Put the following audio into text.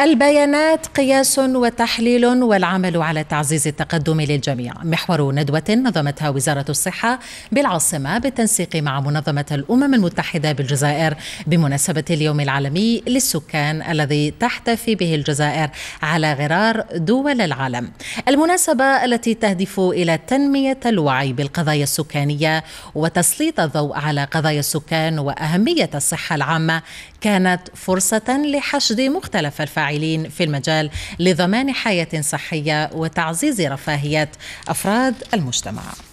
البيانات قياس وتحليل والعمل على تعزيز التقدم للجميع محور ندوة نظمتها وزارة الصحة بالعاصمة بالتنسيق مع منظمة الأمم المتحدة بالجزائر بمناسبة اليوم العالمي للسكان الذي تحتفي به الجزائر على غرار دول العالم المناسبة التي تهدف إلى تنمية الوعي بالقضايا السكانية وتسليط الضوء على قضايا السكان وأهمية الصحة العامة كانت فرصة لحشد مختلف الفعاليات الفاعلين في المجال لضمان حياة صحية وتعزيز رفاهية أفراد المجتمع